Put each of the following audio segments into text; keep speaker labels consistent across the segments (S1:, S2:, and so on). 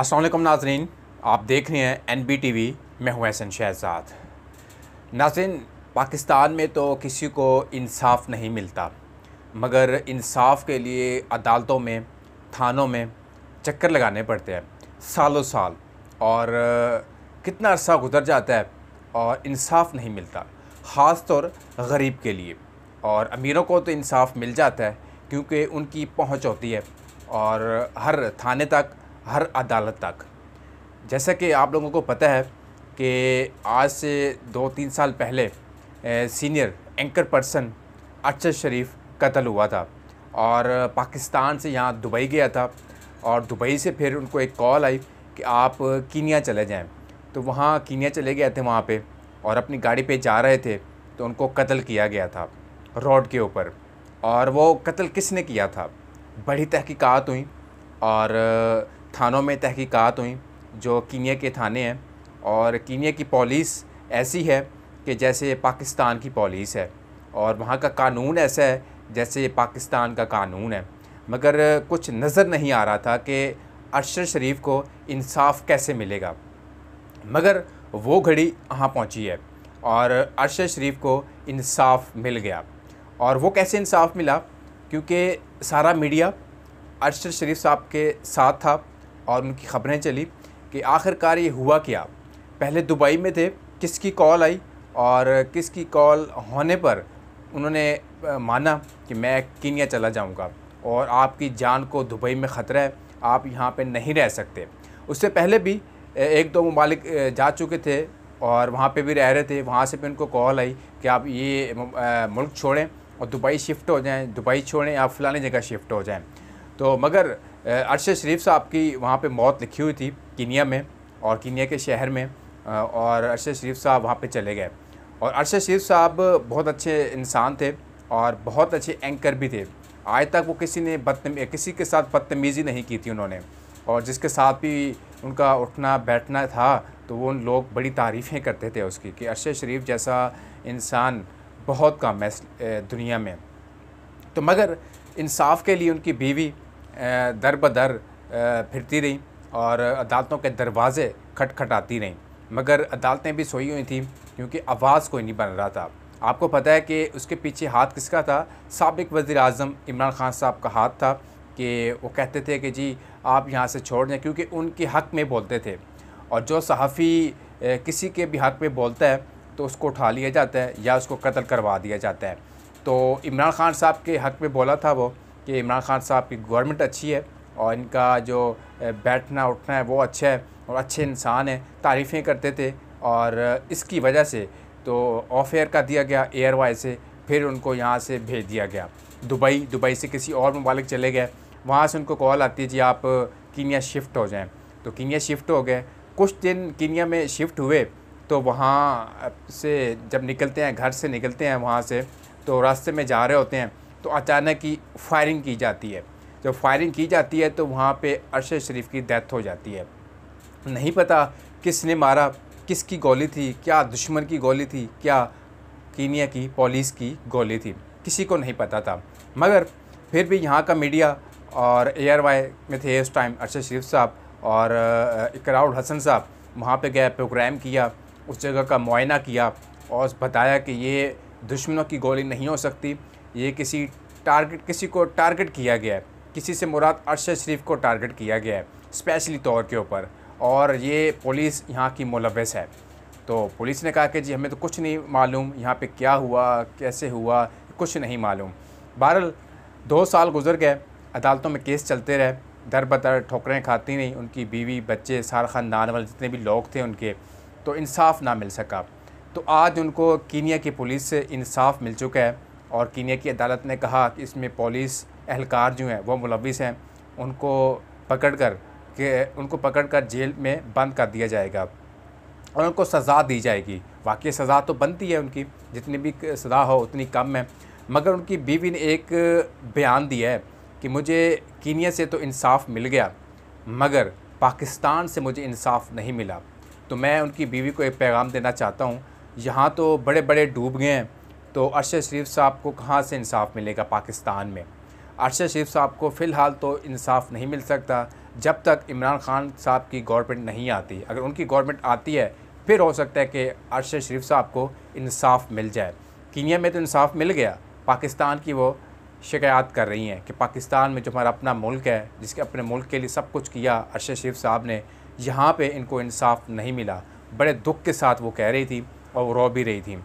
S1: असलम नाजरीन आप देख रहे हैं एन बी टी वी मैं हूँ एहसन शहजाद नाजरीन पाकिस्तान में तो किसी को इंसाफ नहीं मिलता मगर इंसाफ के लिए अदालतों में थानों में चक्कर लगाने पड़ते हैं सालों साल और कितना अरसा गुजर जाता है और इंसाफ नहीं मिलता ख़ास तौर गरीब के लिए और अमीरों को तो इंसाफ मिल जाता है क्योंकि उनकी पहुंच होती है और हर थाने तक हर अदालत तक जैसा कि आप लोगों को पता है कि आज से दो तीन साल पहले a, senior anchor person Arshad Sharif कत्ल हुआ था और पाकिस्तान से यहाँ दुबई गया था और दुबई से फिर उनको एक कॉल आई कि आप कीनिया चले जाएं तो वहाँ कीनिया चले गए थे वहाँ पे और अपनी गाड़ी पे जा रहे थे तो उनको कत्ल किया गया था रोड के ऊपर और वो कत्ल किसने किया था बड़ी तहकीकात हुई और थानों में तहकीकात हुई जो कीनिया के थाने हैं और कीनिया की पॉलिस ऐसी है कि जैसे पाकिस्तान की पॉलिस है और वहाँ का कानून ऐसा है जैसे पाकिस्तान का कानून है मगर कुछ नज़र नहीं आ रहा था कि अरशद शरीफ को इंसाफ कैसे मिलेगा मगर वो घड़ी वहाँ पहुँची है और अरशद शरीफ को इंसाफ मिल गया और वो कैसे इंसाफ मिला क्योंकि सारा मीडिया अरशद शरीफ साहब के साथ था और उनकी खबरें चली कि आखिरकार ये हुआ क्या पहले दुबई में थे किसकी कॉल आई और किसकी कॉल होने पर उन्होंने माना कि मैं कीनिया चला जाऊंगा और आपकी जान को दुबई में ख़तरा है आप यहाँ पे नहीं रह सकते उससे पहले भी एक दो ममालिक जा चुके थे और वहाँ पे भी रह रहे थे वहाँ से भी उनको कॉल आई कि आप ये मुल्क छोड़ें और दुबई शिफ्ट हो जाएं दुबई छोड़ें आप फ़लानी जगह शिफ्ट हो जाएं तो मगर अरशद शरीफ साहब की वहाँ पे मौत लिखी हुई थी कीनिया में और कीनिया के शहर में और अरशद शरीफ साहब वहाँ पे चले गए और अरशद शरीफ साहब बहुत अच्छे इंसान थे और बहुत अच्छे एंकर भी थे आज तक वो किसी ने बदतमी किसी के साथ बदतमीज़ी नहीं की थी उन्होंने और जिसके साथ भी उनका उठना बैठना था तो वो उन लोग बड़ी तारीफ़ें करते थे उसकी कि अरशद शरीफ जैसा इंसान बहुत कम है दुनिया में तो मगर इंसाफ के लिए उनकी बीवी दर बदर फिरती रहीं और अदालतों के दरवाज़े खटखटाती रहीं मगर अदालतें भी सोई हुई थी क्योंकि आवाज़ कोई नहीं बन रहा था आपको पता है कि उसके पीछे हाथ किसका था सबक वज़ी अजम इमरान खान साहब का हाथ था कि वो कहते थे कि जी आप यहाँ से छोड़ दें क्योंकि उनके हक़ में बोलते थे और जो सहाफ़ी किसी के भी हक़ में बोलता है तो उसको उठा लिया जाता है या उसको कत्ल करवा दिया जाता है तो इमरान खान साहब के हक़ में बोला था वो कि इमरान खान साहब की गवर्नमेंट अच्छी है और इनका जो बैठना उठना है वो अच्छा है और अच्छे इंसान हैं तारीफ़ें करते थे और इसकी वजह से तो ऑफ एयर का दिया गया एयर वाई से फिर उनको यहाँ से भेज दिया गया दुबई दुबई से किसी और ममालिक चले गए वहाँ से उनको कॉल आती है जी आप कीनिया शिफ्ट हो जाएं तो कीनिया शिफ्ट हो गए कुछ दिन कीनिया में शिफ्ट हुए तो वहाँ से जब निकलते हैं घर से निकलते हैं वहाँ से तो रास्ते में जा रहे होते हैं तो अचानक ही फायरिंग की जाती है जब फायरिंग की जाती है तो वहाँ पे अरशद शरीफ की डेथ हो जाती है नहीं पता किसने मारा किसकी गोली थी क्या दुश्मन की गोली थी क्या कीनिया की पुलिस की गोली थी किसी को नहीं पता था मगर फिर भी यहाँ का मीडिया और ए आर वाई में थे उस टाइम अरशद शरीफ साहब और इकराउल हसन साहब वहाँ पे गए प्रोग्राम किया उस जगह का मुआयना किया और बताया कि ये दुश्मनों की गोली नहीं हो सकती ये किसी टारगेट किसी को टारगेट किया गया है किसी से मुराद अरशद शरीफ को टारगेट किया गया है स्पेशली तौर के ऊपर और ये पुलिस यहाँ की मुलवस है तो पुलिस ने कहा कि जी हमें तो कुछ नहीं मालूम यहाँ पे क्या हुआ कैसे हुआ कुछ नहीं मालूम बहरल दो साल गुजर गए अदालतों में केस चलते रहे दर बदर ठोकरें खाती नहीं उनकी बीवी बच्चे सार ख़ानदान वाले जितने भी लोग थे उनके तो इंसाफ ना मिल सका तो आज उनको कीनिया की पुलिस से इंसाफ मिल चुका है और कीनिया की अदालत ने कहा कि इसमें पुलिस एहलकार जो हैं वो मुलविस हैं उनको पकड़ कर के उनको पकड़ कर जेल में बंद कर दिया जाएगा और उनको सज़ा दी जाएगी वाकई सज़ा तो बनती है उनकी जितनी भी सज़ा हो उतनी कम है मगर उनकी बीवी ने एक बयान दिया है कि मुझे कीनिया से तो इंसाफ मिल गया मगर पाकिस्तान से मुझे इंसाफ नहीं मिला तो मैं उनकी बीवी को एक पैगाम देना चाहता हूँ यहाँ तो बड़े बड़े डूब गए हैं तो अरशद शरीफ साहब को कहाँ से इंसाफ मिलेगा पाकिस्तान में अरशद शरीफ साहब को फ़िलहाल तो इंसाफ नहीं मिल सकता जब तक इमरान खान साहब की गवर्नमेंट नहीं आती अगर उनकी गवर्नमेंट आती है फिर हो सकता है कि अरशद शरीफ साहब को इंसाफ मिल जाए कीनिया में तो इंसाफ मिल गया पाकिस्तान की वो शिकायत कर रही हैं कि पाकिस्तान में जो हमारा अपना मुल्क है जिसके अपने मुल्क के लिए सब कुछ किया अरशद शरीफ साहब ने यहाँ पे इनको इंसाफ नहीं मिला बड़े दुख के साथ वो कह रही थी और वो रो भी रही थी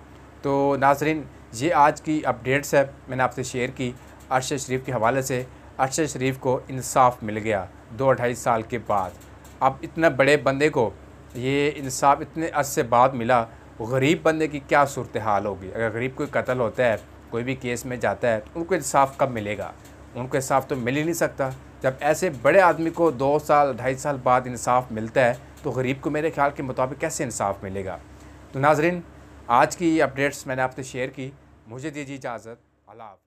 S1: तो नाजरीन ये आज की अपडेट्स है मैंने आपसे शेयर की अरशद शरीफ के हवाले से अरशद शरीफ को इंसाफ मिल गया दो ढाई साल के बाद अब इतने बड़े बंदे को ये इंसाफ इतने अरसे बाद मिला गरीब बंदे की क्या सूरत हाल होगी अगर गरीब कोई कत्ल होता है कोई भी केस में जाता है तो उनको इंसाफ कब मिलेगा उनको इंसाफ तो मिल ही नहीं सकता जब ऐसे बड़े आदमी को दो साल ढाई साल बाद इंसाफ मिलता है तो गरीब को मेरे ख्याल के मुताबिक कैसे इंसाफ मिलेगा तो नाजरीन आज की अपडेट्स मैंने आपसे शेयर की मुझे दीजिए इजाज़त अल्लाह